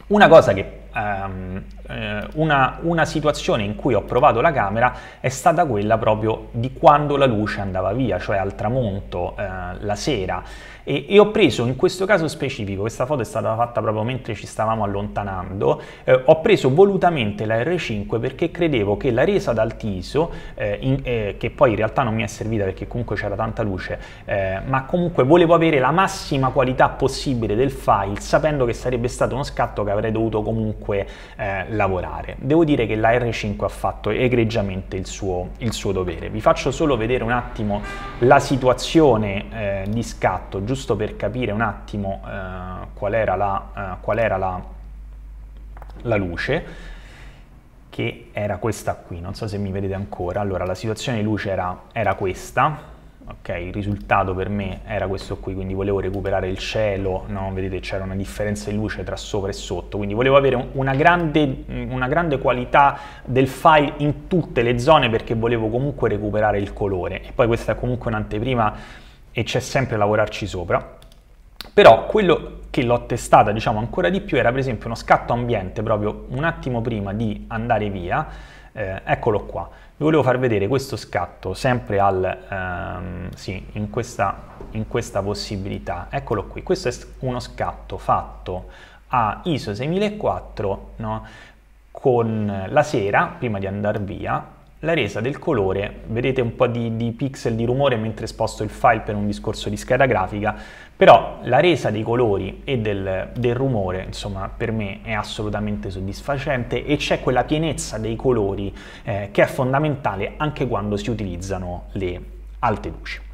una cosa che ehm, eh, una, una, situazione in cui ho provato la camera è stata quella proprio di quando la luce andava via, cioè al tramonto, eh, la sera. E, e, ho preso in questo caso specifico, questa foto è stata fatta proprio mentre ci stavamo allontanando, eh, ho preso volutamente la R5 perché credevo che la resa dal TISO, eh, in, eh, che poi in realtà non mi è servita perché comunque c'era tanta luce, eh, ma comunque volevo avere la massima qualità possibile del file sapendo che sarebbe stato uno scatto che avrei dovuto comunque comunque eh, lavorare. Devo dire che la R5 ha fatto egregiamente il suo, il suo dovere. Vi faccio solo vedere un attimo la situazione eh, di scatto, giusto per capire un attimo eh, qual era la, eh, qual era la, la luce che era questa qui, non so se mi vedete ancora, allora la situazione di luce era, era questa, ok, il risultato per me era questo qui, quindi volevo recuperare il cielo, no? vedete c'era una differenza di luce tra sopra e sotto, quindi volevo avere una grande, mm, una grande, qualità del file in tutte le zone perché volevo comunque recuperare il colore e poi questa è comunque un'anteprima e c'è sempre lavorarci sopra. Però quello che l'ho testata diciamo ancora di più era per esempio uno scatto ambiente proprio un attimo prima di andare via, eh, eccolo qua vi volevo far vedere questo scatto sempre al, ehm, sì, in, questa, in questa possibilità. Eccolo qui, questo è uno scatto fatto a ISO 6004 no? con la sera, prima di andare via, la resa del colore, vedete un po' di, di pixel di rumore mentre sposto il file per un discorso di scheda grafica, però la resa dei colori e del, del rumore, insomma, per me è assolutamente soddisfacente e c'è quella pienezza dei colori eh, che è fondamentale anche quando si utilizzano le alte luci.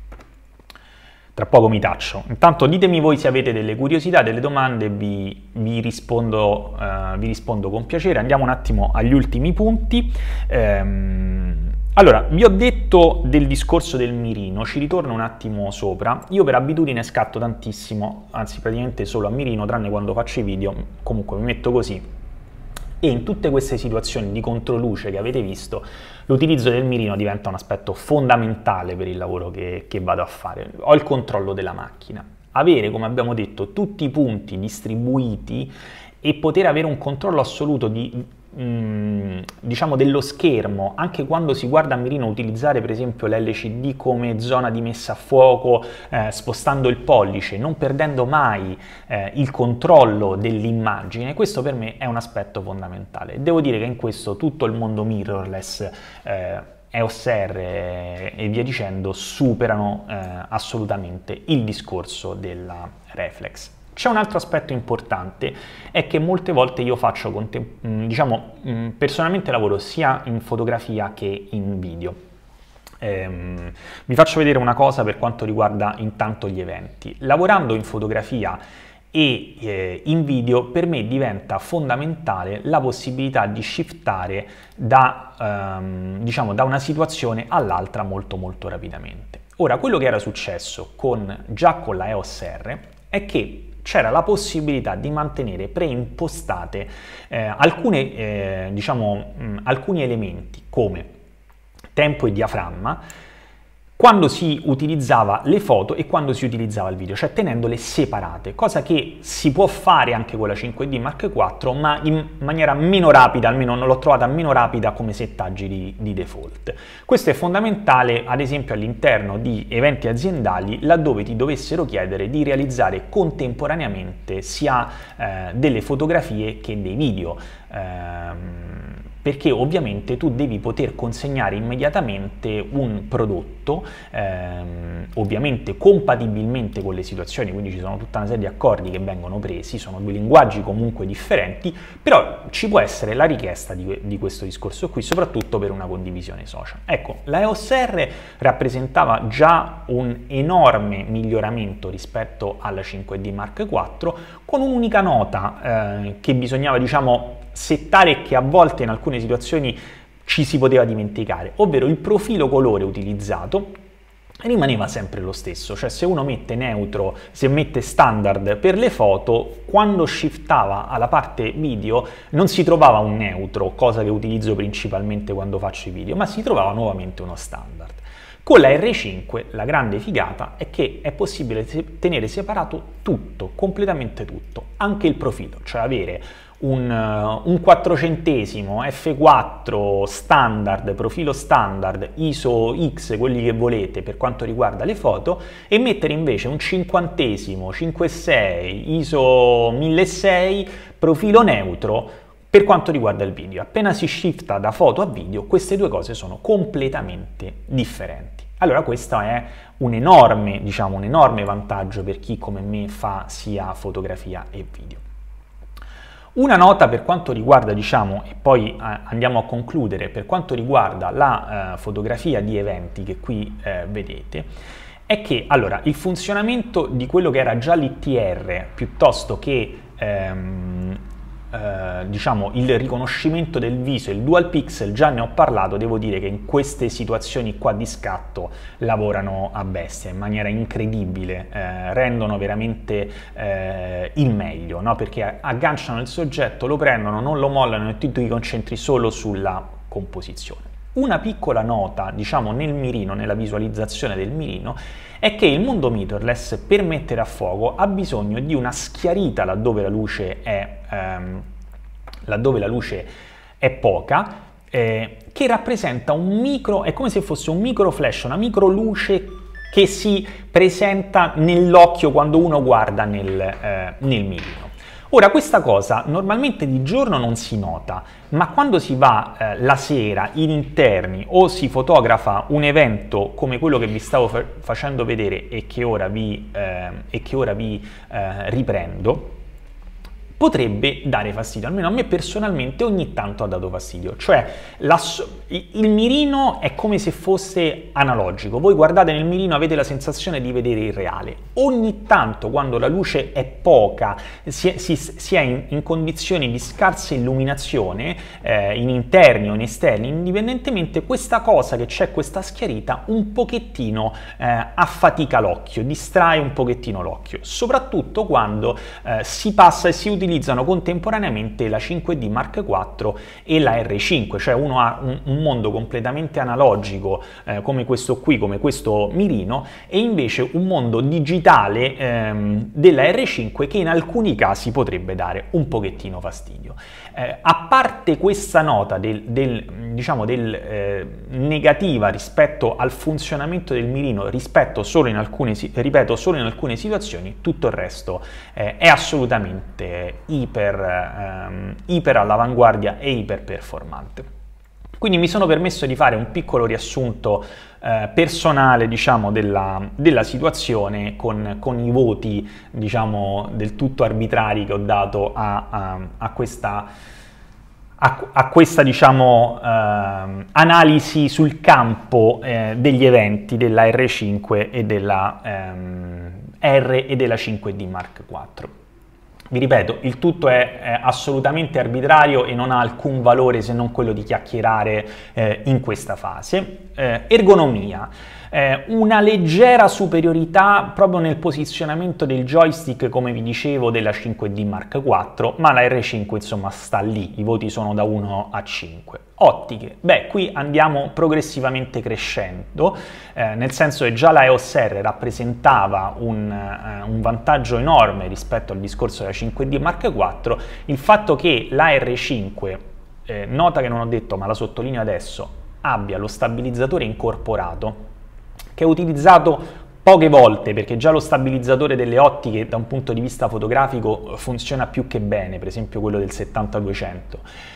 Tra poco mi taccio. Intanto ditemi voi se avete delle curiosità, delle domande, vi, vi, rispondo, eh, vi rispondo, con piacere. Andiamo un attimo agli ultimi punti. Ehm, allora, vi ho detto del discorso del mirino, ci ritorno un attimo sopra. Io per abitudine scatto tantissimo, anzi praticamente solo a mirino, tranne quando faccio i video, comunque mi metto così. E in tutte queste situazioni di controluce che avete visto, l'utilizzo del mirino diventa un aspetto fondamentale per il lavoro che, che vado a fare. Ho il controllo della macchina. Avere, come abbiamo detto, tutti i punti distribuiti e poter avere un controllo assoluto di Mm, diciamo dello schermo anche quando si guarda a mirino utilizzare per esempio l'LCD come zona di messa a fuoco eh, spostando il pollice non perdendo mai eh, il controllo dell'immagine questo per me è un aspetto fondamentale devo dire che in questo tutto il mondo mirrorless eh, EOSR eh, e via dicendo superano eh, assolutamente il discorso della reflex c'è un altro aspetto importante, è che molte volte io faccio, mm, diciamo, mm, personalmente lavoro sia in fotografia che in video. Ehm, vi faccio vedere una cosa per quanto riguarda intanto gli eventi. Lavorando in fotografia e eh, in video per me diventa fondamentale la possibilità di shiftare da, ehm, diciamo, da una situazione all'altra molto molto rapidamente. Ora, quello che era successo con, già con la EOS R è che c'era la possibilità di mantenere preimpostate eh, alcune, eh, diciamo, mh, alcuni elementi come tempo e diaframma, quando si utilizzava le foto e quando si utilizzava il video, cioè tenendole separate, cosa che si può fare anche con la 5D Mark IV, ma in maniera meno rapida, almeno non l'ho trovata meno rapida come settaggi di, di default. Questo è fondamentale ad esempio all'interno di eventi aziendali laddove ti dovessero chiedere di realizzare contemporaneamente sia eh, delle fotografie che dei video. Ehm, perché ovviamente tu devi poter consegnare immediatamente un prodotto, ehm, ovviamente compatibilmente con le situazioni, quindi ci sono tutta una serie di accordi che vengono presi, sono due linguaggi comunque differenti, però ci può essere la richiesta di, di questo discorso qui, soprattutto per una condivisione social. Ecco, la EOS R rappresentava già un enorme miglioramento rispetto alla 5D Mark IV, con un'unica nota eh, che bisognava diciamo settare e che a volte in alcune situazioni ci si poteva dimenticare, ovvero il profilo colore utilizzato rimaneva sempre lo stesso, cioè se uno mette neutro, se mette standard per le foto, quando shiftava alla parte video non si trovava un neutro, cosa che utilizzo principalmente quando faccio i video, ma si trovava nuovamente uno standard. Con la R5 la grande figata è che è possibile tenere separato tutto, completamente tutto, anche il profilo, cioè avere un, eh, un 400 F4 standard, profilo standard, ISO X, quelli che volete per quanto riguarda le foto e mettere invece un 50 56 ISO 1006, profilo neutro per quanto riguarda il video, appena si shifta da foto a video, queste due cose sono completamente differenti. Allora questo è un enorme, diciamo, un enorme vantaggio per chi come me fa sia fotografia e video. Una nota per quanto riguarda, diciamo, e poi eh, andiamo a concludere, per quanto riguarda la eh, fotografia di eventi che qui eh, vedete, è che allora, il funzionamento di quello che era già l'ITR piuttosto che ehm, eh, diciamo, il riconoscimento del viso, il dual pixel, già ne ho parlato, devo dire che in queste situazioni qua di scatto lavorano a bestia in maniera incredibile, eh, rendono veramente eh, il meglio, no? perché agganciano il soggetto, lo prendono, non lo mollano e tu ti concentri solo sulla composizione. Una piccola nota, diciamo, nel mirino, nella visualizzazione del mirino, è che il mondo meterless per mettere a fuoco ha bisogno di una schiarita laddove la luce è, ehm, laddove la luce è poca, eh, che rappresenta un micro, è come se fosse un micro flash, una micro luce che si presenta nell'occhio quando uno guarda nel, eh, nel mirino. Ora, questa cosa normalmente di giorno non si nota, ma quando si va eh, la sera in interni o si fotografa un evento come quello che vi stavo fa- facendo vedere e che ora vi, eh, che ora vi eh, riprendo, potrebbe dare fastidio, almeno a me personalmente ogni tanto ha dato fastidio, cioè la, il mirino è come se fosse analogico, voi guardate nel mirino avete la sensazione di vedere il reale, ogni tanto quando la luce è poca, si è, si, si è in, in, condizioni di scarsa illuminazione, eh, in interni o in esterni, indipendentemente questa cosa che c'è, questa schiarita, un pochettino eh, affatica l'occhio, distrae un pochettino l'occhio, soprattutto quando eh, si passa e si utilizza utilizzano contemporaneamente la 5D Mark IV e la R5, cioè uno ha un, un mondo completamente analogico eh, come questo qui, come questo mirino, e invece un mondo digitale ehm, della R5 che in alcuni casi potrebbe dare un pochettino fastidio. Eh, a parte questa nota del, del, diciamo del, eh, negativa rispetto al funzionamento del mirino, rispetto solo in alcune, ripeto, solo in alcune situazioni, tutto il resto eh, è assolutamente iper, ehm, iper all'avanguardia e iper performante. Quindi mi sono permesso di fare un piccolo riassunto eh, personale diciamo, della, della, situazione con, con i voti diciamo, del tutto arbitrari che ho dato a, a, a questa a, questa diciamo, eh, analisi sul campo eh, degli eventi della R5 e della ehm, R e della 5D Mark IV. Vi ripeto, il tutto è, è, assolutamente arbitrario e non ha alcun valore se non quello di chiacchierare eh, in questa fase. Eh, ergonomia eh, una leggera superiorità proprio nel posizionamento del joystick, come vi dicevo, della 5D Mark IV, ma la R5 insomma sta lì, i voti sono da 1 a 5. Ottiche. Beh, qui andiamo progressivamente crescendo, eh, nel senso che già la EOS R rappresentava un, eh, un, vantaggio enorme rispetto al discorso della 5D Mark IV, il fatto che la R5, eh, nota che non ho detto ma la sottolineo adesso, abbia lo stabilizzatore incorporato che ho utilizzato poche volte perché già lo stabilizzatore delle ottiche da un punto di vista fotografico funziona più che bene, per esempio quello del 70-200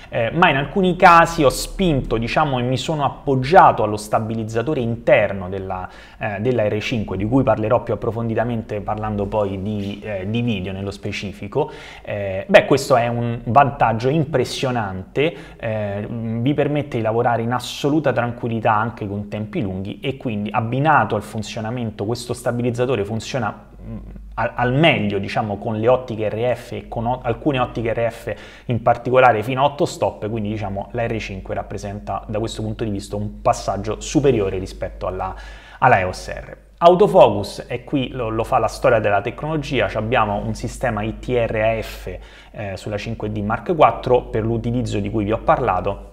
eh, ma in alcuni casi ho spinto, diciamo, e mi sono appoggiato allo stabilizzatore interno della, eh, della R5, di cui parlerò più approfonditamente parlando poi di, eh, di video nello specifico. Eh, beh, questo è un vantaggio impressionante, eh, vi permette di lavorare in assoluta tranquillità anche con tempi lunghi e quindi abbinato al funzionamento, questo stabilizzatore funziona Mm, al, al meglio, diciamo, con le ottiche RF e con o- alcune ottiche RF in particolare fino a 8 stop, quindi diciamo la R5 rappresenta da questo punto di vista un passaggio superiore rispetto alla, alla EOS R. Autofocus, e qui lo, lo, fa la storia della tecnologia, abbiamo un sistema ITRAF eh, sulla 5D Mark IV per l'utilizzo di cui vi ho parlato,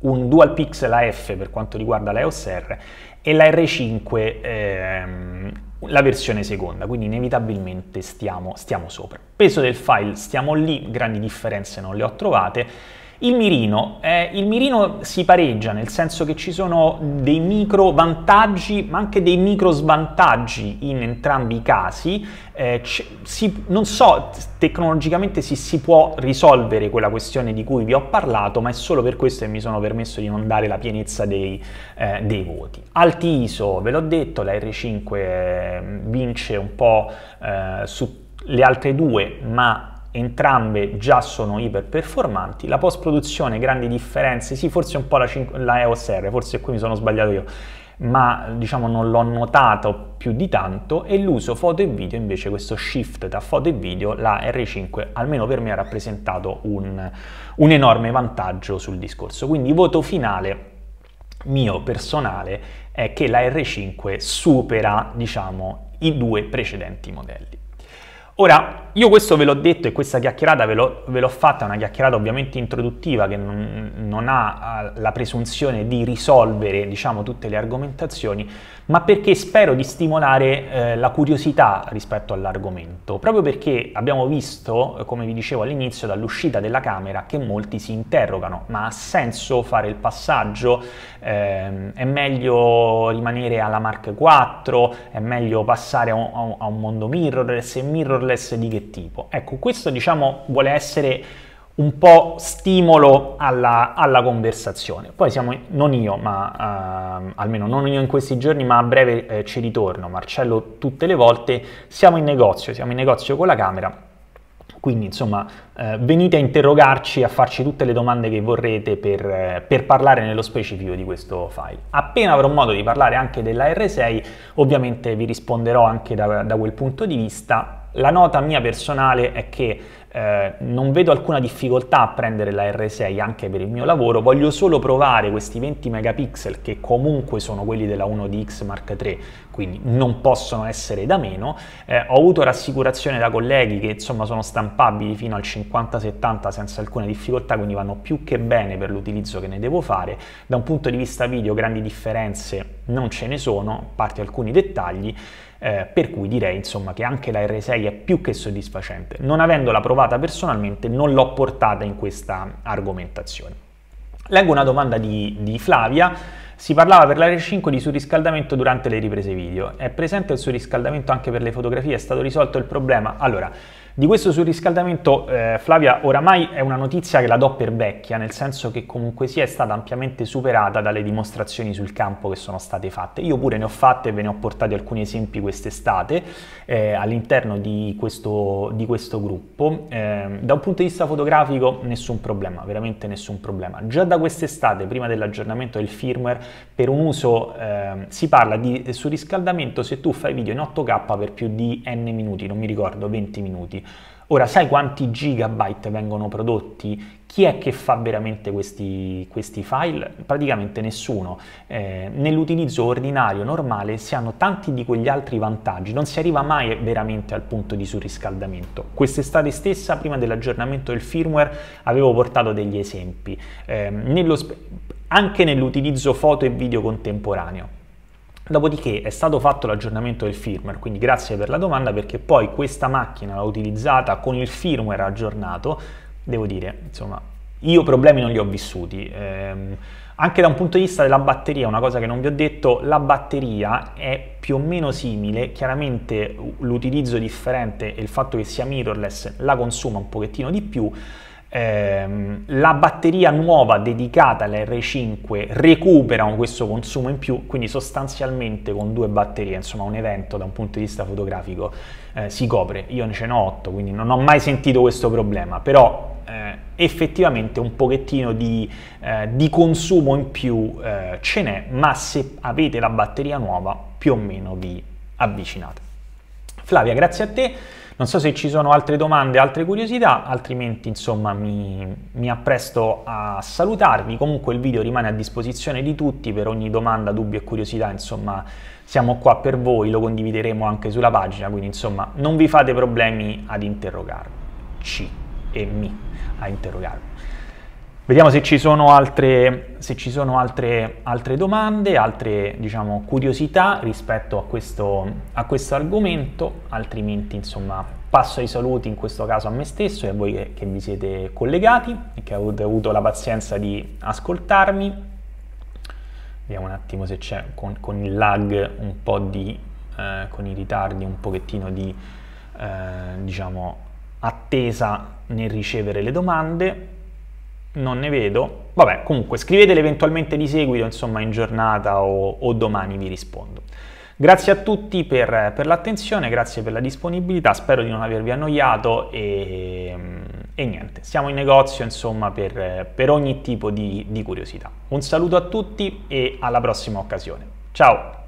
un dual pixel AF per quanto riguarda la EOS R e la R5 ehm, la versione seconda, quindi inevitabilmente stiamo, stiamo sopra. Peso del file stiamo lì, grandi differenze non le ho trovate, il mirino, eh, il mirino si pareggia nel senso che ci sono dei micro vantaggi ma anche dei micro svantaggi in entrambi i casi, eh, si, non so tecnologicamente se si, si può risolvere quella questione di cui vi ho parlato, ma è solo per questo che mi sono permesso di non dare la pienezza dei, eh, dei voti. Alti ISO, ve l'ho detto, la R5 eh, vince un po' eh, su le altre due, ma entrambe già sono iper performanti, la post produzione grandi differenze, sì forse un po' la, 5, la EOS R, forse qui mi sono sbagliato io, ma diciamo non l'ho notato più di tanto e l'uso foto e video invece questo shift da foto e video la R5 almeno per me ha rappresentato un, un enorme vantaggio sul discorso quindi voto finale mio personale è che la R5 supera diciamo i due precedenti modelli ora io questo ve l'ho detto e questa chiacchierata ve, l'ho, ve l'ho fatta, una chiacchierata ovviamente introduttiva che non, non, ha la presunzione di risolvere diciamo, tutte le argomentazioni, ma perché spero di stimolare eh, la curiosità rispetto all'argomento, proprio perché abbiamo visto, eh, come vi dicevo all'inizio, dall'uscita della Camera che molti si interrogano, ma ha senso fare il passaggio? Eh, è meglio rimanere alla Mark 4? È meglio passare a un, a un mondo mirrorless? E mirrorless di che obiettivo. Ecco, questo diciamo vuole essere un po' stimolo alla, alla conversazione. Poi siamo, non io, ma eh, almeno non io in questi giorni, ma a breve eh, ci ritorno, Marcello tutte le volte, siamo in negozio, siamo in negozio con la camera, quindi insomma eh, venite a interrogarci, a farci tutte le domande che vorrete per, eh, per, parlare nello specifico di questo file. Appena avrò modo di parlare anche della R6, ovviamente vi risponderò anche da, da quel punto di vista, la nota mia personale è che eh, non vedo alcuna difficoltà a prendere la R6 anche per il mio lavoro, voglio solo provare questi 20 megapixel che comunque sono quelli della 1DX Mark III, quindi non possono essere da meno. Eh, ho avuto rassicurazione da colleghi che insomma sono stampabili fino al 50-70 senza alcuna difficoltà, quindi vanno più che bene per l'utilizzo che ne devo fare. Da un punto di vista video grandi differenze non ce ne sono, a parte alcuni dettagli eh, per cui direi insomma che anche la R6 è più che soddisfacente. Non avendola provata personalmente non l'ho portata in questa argomentazione. Leggo una domanda di, di Flavia, si parlava per la R5 di surriscaldamento durante le riprese video, è presente il surriscaldamento anche per le fotografie, è stato risolto il problema? Allora, di questo surriscaldamento eh, Flavia oramai è una notizia che la do per vecchia, nel senso che comunque sia stata ampiamente superata dalle dimostrazioni sul campo che sono state fatte. Io pure ne ho fatte e ve ne ho portati alcuni esempi quest'estate eh, all'interno di questo, di questo gruppo. Eh, da un punto di vista fotografico nessun problema, veramente nessun problema. Già da quest'estate, prima dell'aggiornamento del firmware, per un uso ehm, si parla di surriscaldamento se tu fai video in 8K per più di n minuti, non mi ricordo, 20 minuti. Ora, sai quanti gigabyte vengono prodotti? Chi è che fa veramente questi, questi file? Praticamente nessuno. Eh, nell'utilizzo ordinario, normale, si hanno tanti di quegli altri vantaggi, non si arriva mai veramente al punto di surriscaldamento. Quest'estate stessa, prima dell'aggiornamento del firmware, avevo portato degli esempi. Eh, nello, anche nell'utilizzo foto e video contemporaneo. Dopodiché è stato fatto l'aggiornamento del firmware, quindi grazie per la domanda perché poi questa macchina l'ho utilizzata con il firmware aggiornato, devo dire, insomma, io problemi non li ho vissuti. Ehm, anche da un punto di vista della batteria, una cosa che non vi ho detto, la batteria è più o meno simile, chiaramente l'utilizzo differente e il fatto che sia mirrorless la consuma un pochettino di più, Ehm, la batteria nuova dedicata all'R5 recupera questo consumo in più, quindi sostanzialmente con due batterie, insomma un evento da un punto di vista fotografico eh, si copre. Io ne ce n'ho ho 8, quindi non ho mai sentito questo problema, però eh, effettivamente un pochettino di, eh, di consumo in più eh, ce n'è, ma se avete la batteria nuova più o meno vi avvicinate. Flavia, grazie a te. Non so se ci sono altre domande, altre curiosità, altrimenti insomma mi, mi appresto a salutarvi. Comunque il video rimane a disposizione di tutti per ogni domanda, dubbio e curiosità, insomma siamo qua per voi, lo condivideremo anche sulla pagina, quindi insomma non vi fate problemi ad interrogarci e mi a interrogarvi. Vediamo se ci sono altre, ci sono altre, altre domande, altre diciamo, curiosità rispetto a questo, a questo, argomento, altrimenti insomma passo ai saluti in questo caso a me stesso e a voi che, che vi siete collegati e che avete avuto la pazienza di ascoltarmi. Vediamo un attimo se c'è con, con il lag un po' di, eh, con i ritardi un pochettino di, eh, diciamo, attesa nel ricevere le domande non ne vedo. Vabbè, comunque scrivetele eventualmente di seguito, insomma in giornata o, o domani vi rispondo. Grazie a tutti per, per, l'attenzione, grazie per la disponibilità, spero di non avervi annoiato e, e niente, siamo in negozio insomma per, per ogni tipo di, di curiosità. Un saluto a tutti e alla prossima occasione. Ciao!